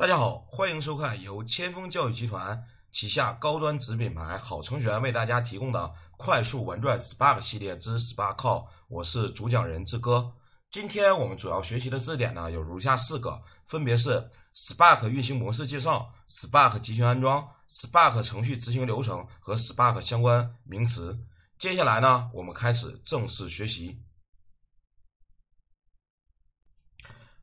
大家好，欢迎收看由千锋教育集团旗下高端子品牌好成员为大家提供的快速玩转 Spark 系列之 Spark。我是主讲人志哥。今天我们主要学习的字典呢有如下四个，分别是 Spark 运行模式介绍、Spark 集群安装、Spark 程序执行流程和 Spark 相关名词。接下来呢，我们开始正式学习。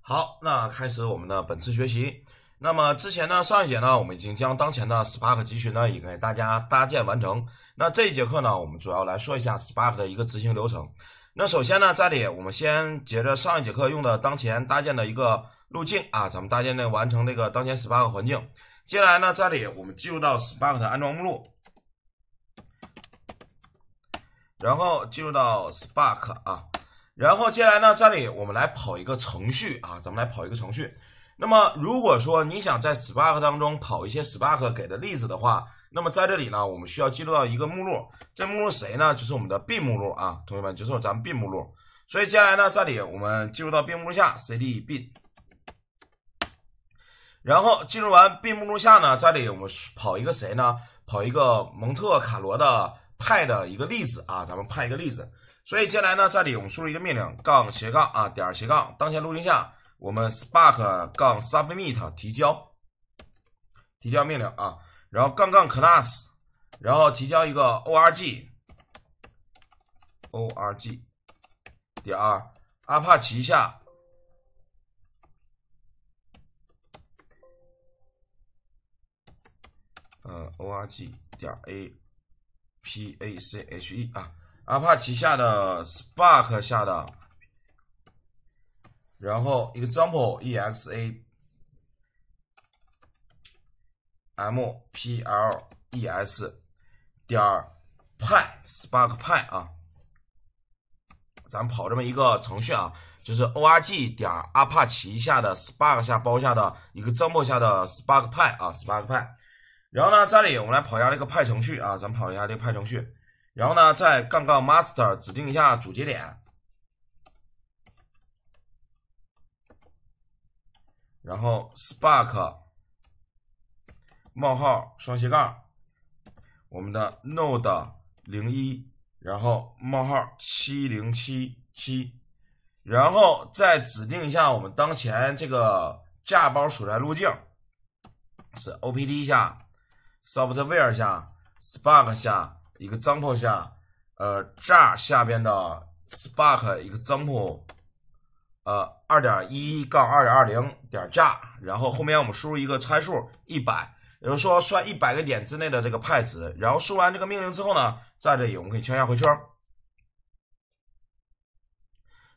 好，那开始我们的本次学习。那么之前呢，上一节呢，我们已经将当前的 Spark 集群呢，也给大家搭建完成。那这一节课呢，我们主要来说一下 Spark 的一个执行流程。那首先呢，这里我们先接着上一节课用的当前搭建的一个路径啊，咱们搭建的完成那个当前 Spark 环境。接下来呢，这里我们进入到 Spark 的安装目录，然后进入到 Spark 啊，然后接下来呢，这里我们来跑一个程序啊，咱们来跑一个程序。那么，如果说你想在 Spark 当中跑一些 Spark 给的例子的话，那么在这里呢，我们需要进入到一个目录。这目录谁呢？就是我们的 b 目录啊，同学们，就是咱们 b 目录。所以接下来呢，这里我们进入到 b 目录下，cd b，然后进入完 b 目录下呢，这里我们跑一个谁呢？跑一个蒙特卡罗的派的一个例子啊，咱们派一个例子。所以接下来呢，这里我们输入一个命令，杠斜杠啊，点儿斜杠当前路径下。我们 Spark 杠 Submit 提交提交命令啊，然后杠杠 Class，然后提交一个 org，org 点 a 阿帕 c 下，呃 org 点 A P A C H E 啊阿帕旗下的 Spark 下的。然后，example e x a m p l e s 点 pi spark pi 啊，咱们跑这么一个程序啊，就是 o r g 点阿帕奇下的 spark 下包下的一个 m p m e 下的 spark pi 啊 spark pi。然后呢，这里我们来跑一下这个 pi 程序啊，咱们跑一下这个 pi 程序。然后呢，在杠杠 master 指定一下主节点。然后 Spark 冒号双斜杠我们的 node 零一，然后冒号七零七七，然后再指定一下我们当前这个架包所在路径是 opt 下 software 下 spark 下一个 example 下呃 jar 下边的 spark 一个 example。呃，二点一杠二点二零点炸，然后后面我们输入一个参数一百，也就是说算一百个点之内的这个派值。然后输完这个命令之后呢，在这里我们可以敲一下回车，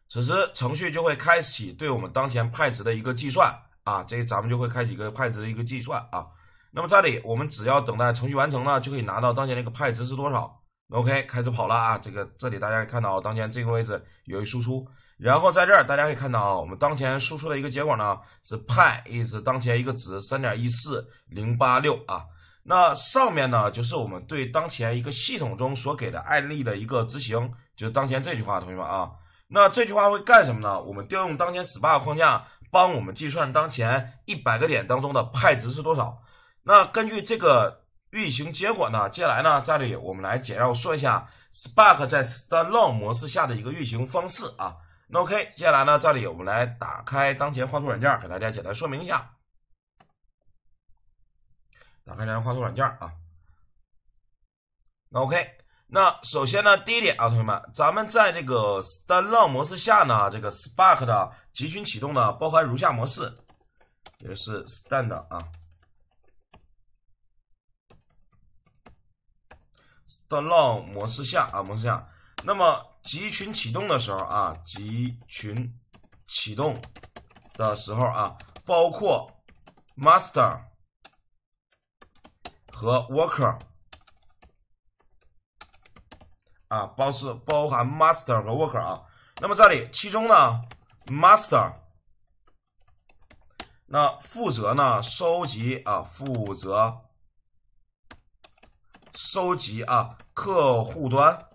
此时程序就会开启对我们当前派值的一个计算啊。这咱们就会开启一个派值的一个计算啊。那么这里我们只要等待程序完成呢，就可以拿到当前那个派值是多少。OK，开始跑了啊。这个这里大家看到当前这个位置有一输出。然后在这儿，大家可以看到啊，我们当前输出的一个结果呢是 pi is 当前一个值三点一四零八六啊。那上面呢就是我们对当前一个系统中所给的案例的一个执行，就是当前这句话，同学们啊，那这句话会干什么呢？我们调用当前 Spark 框架帮我们计算当前一百个点当中的 pi 值是多少。那根据这个运行结果呢，接下来呢，在这里我们来简要说一下 Spark 在 standalone 模式下的一个运行方式啊。那 OK，接下来呢？这里我们来打开当前画图软件，给大家简单说明一下。打开当前画图软件啊。那 OK，那首先呢，第一点啊，同学们，咱们在这个 stand a l o n e 模式下呢，这个 Spark 的集群启动呢，包含如下模式，也是 stand 啊。stand l o n 模式下啊，模式下，那么。集群启动的时候啊，集群启动的时候啊，包括 master 和 worker 啊，包是包含 master 和 worker 啊。那么这里，其中呢，master 那负责呢收集啊，负责收集啊客户端。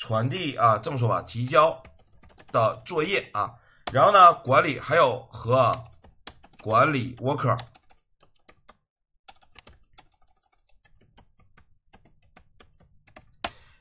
传递啊，这么说吧，提交的作业啊，然后呢，管理还有和管理 worker。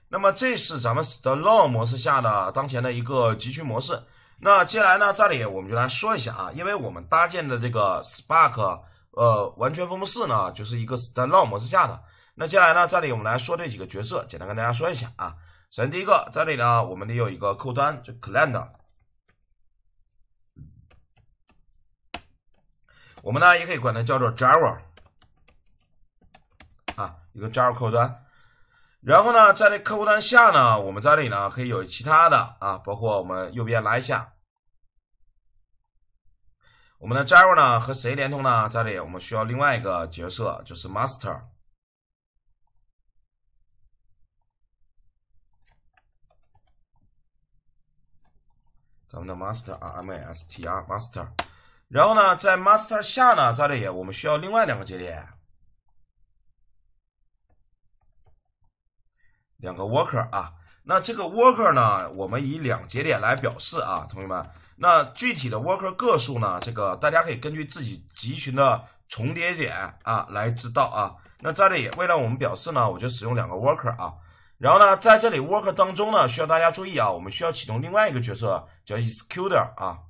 那么这是咱们 standalone 模式下的当前的一个集群模式。那接下来呢，这里我们就来说一下啊，因为我们搭建的这个 Spark，呃，完全分布式呢，就是一个 standalone 模式下的。那接下来呢，这里我们来说这几个角色，简单跟大家说一下啊。首先，第一个这里呢，我们得有一个客户端，就 client。我们呢也可以管它叫做 Java，啊，一个 Java 客户端。然后呢，在这客户端下呢，我们这里呢可以有其他的啊，包括我们右边拉一下。我们的 Java 呢和谁连通呢？这里我们需要另外一个角色，就是 Master。咱们的 master 啊，M A S T R，master，然后呢，在 master 下呢，在这里我们需要另外两个节点，两个 worker 啊。那这个 worker 呢，我们以两节点来表示啊，同学们。那具体的 worker 个数呢，这个大家可以根据自己集群的重叠点啊来知道啊。那在这里，为了我们表示呢，我就使用两个 worker 啊。然后呢，在这里 w o r k 当中呢，需要大家注意啊，我们需要启动另外一个角色，叫 executor 啊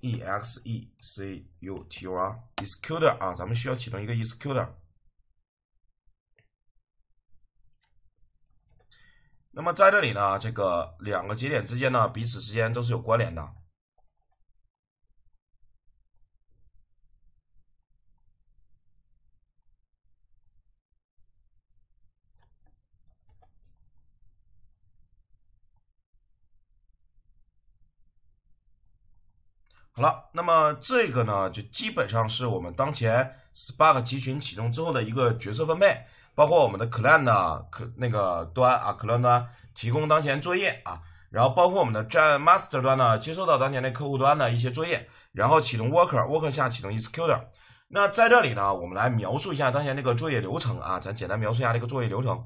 ，e x e c u t o r executor 啊，咱们需要启动一个 executor。那么在这里呢，这个两个节点之间呢，彼此之间都是有关联的。好了，那么这个呢，就基本上是我们当前 Spark 集群启动之后的一个角色分配，包括我们的 Client 呢，可那个端啊，Client 端提供当前作业啊，然后包括我们的站 Master 端呢，接收到当前的客户端的一些作业，然后启动 Worker，Worker 下启动 Executor。那在这里呢，我们来描述一下当前这个作业流程啊，咱简单描述一下这个作业流程。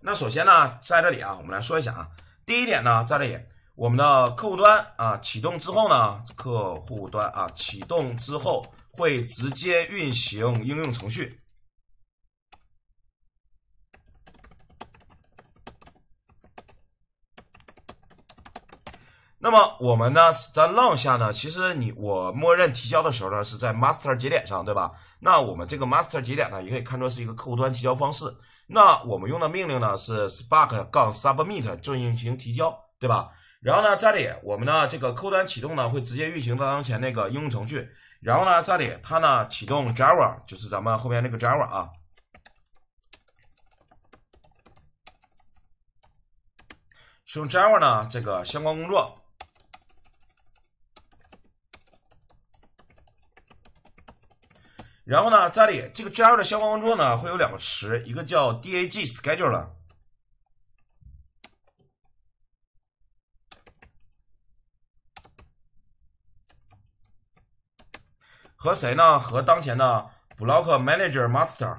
那首先呢，在这里啊，我们来说一下啊，第一点呢，在这里。我们的客户端啊启动之后呢，客户端啊启动之后会直接运行应用程序。那么我们呢 s t a long 下呢，其实你我默认提交的时候呢是在 master 节点上，对吧？那我们这个 master 节点呢，也可以看作是一个客户端提交方式。那我们用的命令呢是 spark 杠 submit 进行提交，对吧？然后呢，这里我们呢这个客户端启动呢会直接运行到当前那个应用程序。然后呢，这里它呢启动 Java，就是咱们后面那个 Java 啊，使用 Java 呢这个相关工作。然后呢，这里这个 Java 的相关工作呢会有两个词，一个叫 DAG s c h e d u l e 了和谁呢？和当前的 Block Manager Master。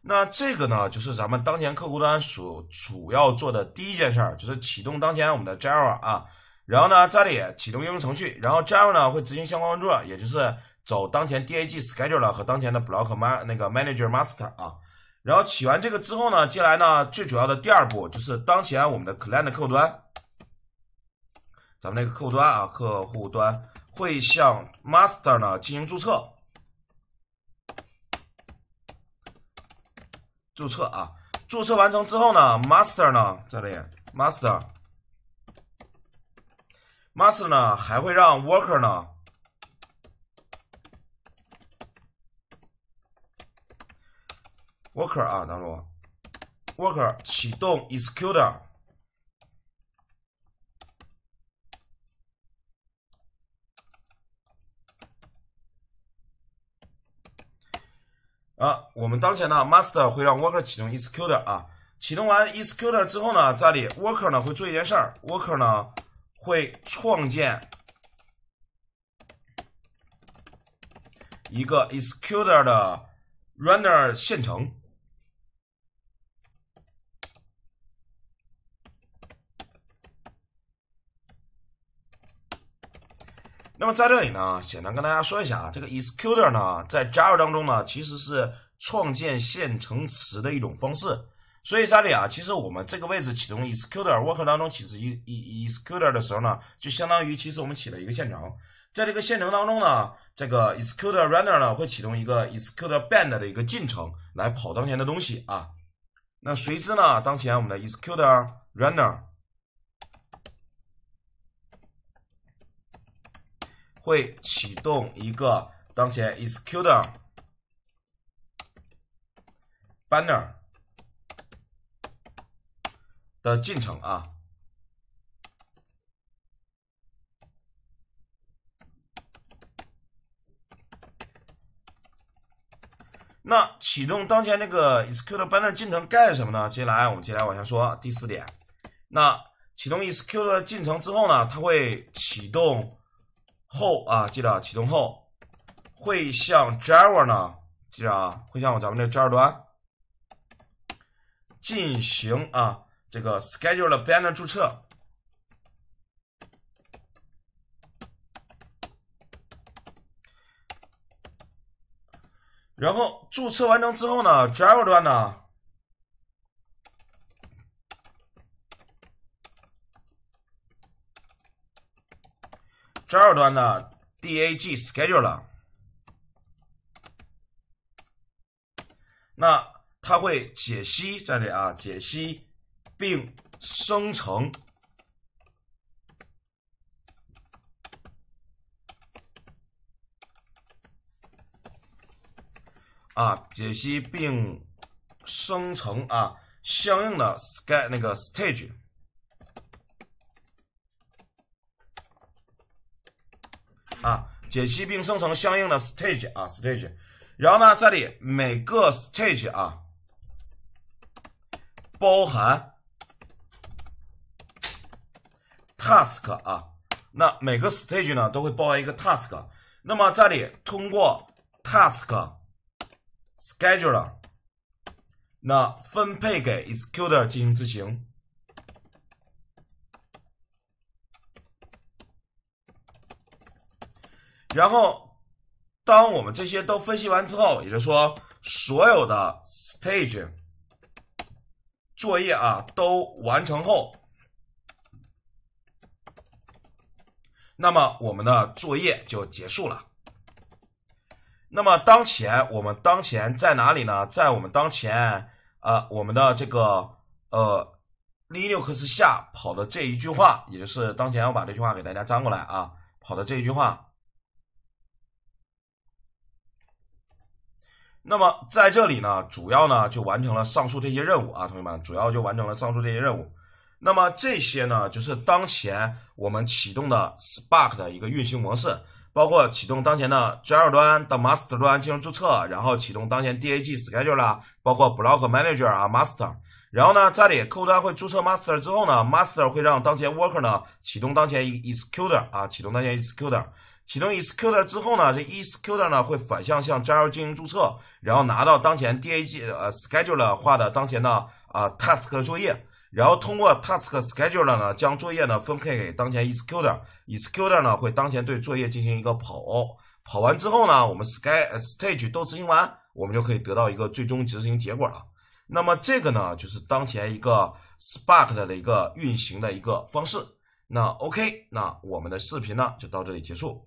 那这个呢，就是咱们当前客户端所主要做的第一件事儿，就是启动当前我们的 Java 啊，然后呢，这里启动应用程序，然后 Java 呢会执行相关工作，也就是。走当前 DAG scheduler 和当前的 block m a 那个 manager master 啊，然后起完这个之后呢，接下来呢，最主要的第二步就是当前我们的 client 客户端，咱们那个客户端啊，客户端会向 master 呢进行注册，注册啊，注册完成之后呢，master 呢这里 master，master 呢还会让 worker 呢。Worker 啊，当中 w o r k e r 启动 Executor 啊，我们当前呢，Master 会让 Worker 启动 Executor 啊，启动完 Executor 之后呢，这里 Worker 呢会做一件事儿，Worker 呢会创建一个 Executor 的 Runner 线程。那么在这里呢，简单跟大家说一下啊，这个 executor 呢，在 Java 当中呢，其实是创建线程池的一种方式。所以在这里啊，其实我们这个位置启动 executor worker 当中起始一一 executor 的时候呢，就相当于其实我们起了一个线程。在这个线程当中呢，这个 executor runner 呢会启动一个 executor band 的一个进程来跑当前的东西啊。那随之呢，当前我们的 executor runner 会启动一个当前 executor banner 的进程啊。那启动当前那个 executor banner 进程干什么呢？接下来我们接下来往下说第四点。那启动 executor 进程之后呢，它会启动。后啊，记得启动后会向 Java 呢，记得啊，会向咱们这 Java 端进行啊这个 s c h e d u l e 的 Banner 注册，然后注册完成之后呢，Java 端呢。这二端呢，DAG scheduler，那它会解析这里啊，解析并生成啊，解析并生成啊，相应的 sc k 那个 stage。解析并生成相应的 stage 啊 stage，然后呢，这里每个 stage 啊包含 task 啊，那每个 stage 呢都会包含一个 task，那么这里通过 task scheduler 那分配给 executor 进行执行。然后，当我们这些都分析完之后，也就是说，所有的 stage 作业啊都完成后，那么我们的作业就结束了。那么当前我们当前在哪里呢？在我们当前呃我们的这个呃 Linux 下跑的这一句话，也就是当前我把这句话给大家粘过来啊，跑的这一句话。那么在这里呢，主要呢就完成了上述这些任务啊，同学们主要就完成了上述这些任务。那么这些呢，就是当前我们启动的 Spark 的一个运行模式，包括启动当前的 j a v a 端的 Master 端进行注册，然后启动当前 DAG s c h e d u l e 啦，包括 Block Manager 啊 Master。然后呢，这里客户端会注册 Master 之后呢，Master 会让当前 Worker 呢启动当前 Executor 啊，启动当前 Executor。启动 e s c u t e r 之后呢，这 e s c u t e r 呢会反向向 j a v a 进行注册，然后拿到当前 DAG，呃，Scheduler 画的当前的啊 Task 作业，然后通过 Task Scheduler 呢将作业呢分配给当前 e s c u t e r e s c u t e r 呢会当前对作业进行一个跑，跑完之后呢，我们 Sky Stage 都执行完，我们就可以得到一个最终执行结果了。那么这个呢就是当前一个 Spark 的一个运行的一个方式。那 OK，那我们的视频呢就到这里结束。